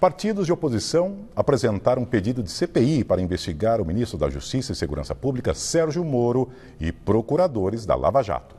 Partidos de oposição apresentaram um pedido de CPI para investigar o ministro da Justiça e Segurança Pública, Sérgio Moro, e procuradores da Lava Jato.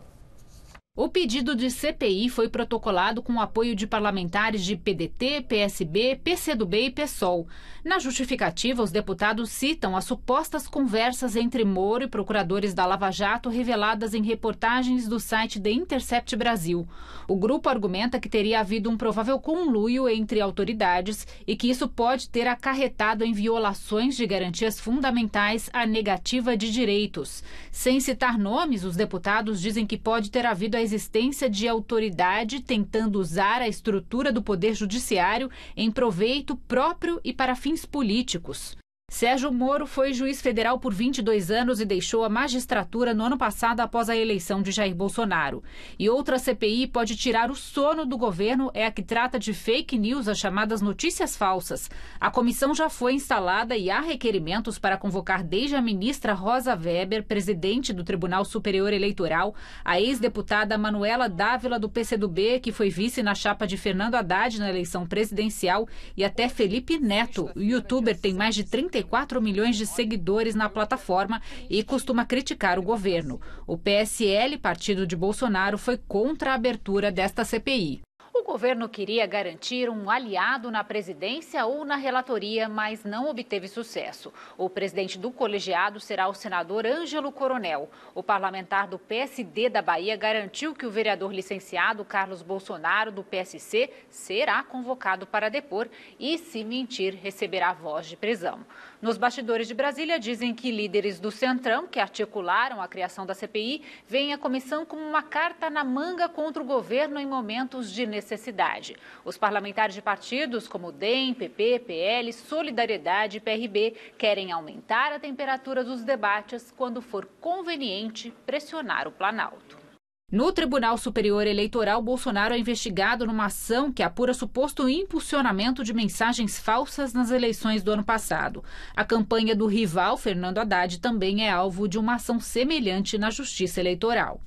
O pedido de CPI foi protocolado com o apoio de parlamentares de PDT, PSB, PCdoB e PSOL. Na justificativa, os deputados citam as supostas conversas entre Moro e procuradores da Lava Jato reveladas em reportagens do site The Intercept Brasil. O grupo argumenta que teria havido um provável conluio entre autoridades e que isso pode ter acarretado em violações de garantias fundamentais à negativa de direitos. Sem citar nomes, os deputados dizem que pode ter havido a existência de autoridade tentando usar a estrutura do Poder Judiciário em proveito próprio e para fins políticos. Sérgio Moro foi juiz federal por 22 anos e deixou a magistratura no ano passado após a eleição de Jair Bolsonaro. E outra CPI pode tirar o sono do governo é a que trata de fake news, as chamadas notícias falsas. A comissão já foi instalada e há requerimentos para convocar desde a ministra Rosa Weber, presidente do Tribunal Superior Eleitoral, a ex-deputada Manuela Dávila do PCdoB, que foi vice na chapa de Fernando Haddad na eleição presidencial, e até Felipe Neto, o youtuber tem mais de 30 4 milhões de seguidores na plataforma e costuma criticar o governo. O PSL, partido de Bolsonaro, foi contra a abertura desta CPI governo queria garantir um aliado na presidência ou na relatoria, mas não obteve sucesso. O presidente do colegiado será o senador Ângelo Coronel. O parlamentar do PSD da Bahia garantiu que o vereador licenciado Carlos Bolsonaro, do PSC, será convocado para depor e, se mentir, receberá voz de prisão. Nos bastidores de Brasília, dizem que líderes do Centrão, que articularam a criação da CPI, veem a comissão como uma carta na manga contra o governo em momentos de necessidade necessidade. Os parlamentares de partidos como DEM, PP, PL, Solidariedade e PRB querem aumentar a temperatura dos debates quando for conveniente pressionar o Planalto. No Tribunal Superior Eleitoral, Bolsonaro é investigado numa ação que apura suposto impulsionamento de mensagens falsas nas eleições do ano passado. A campanha do rival, Fernando Haddad, também é alvo de uma ação semelhante na Justiça Eleitoral.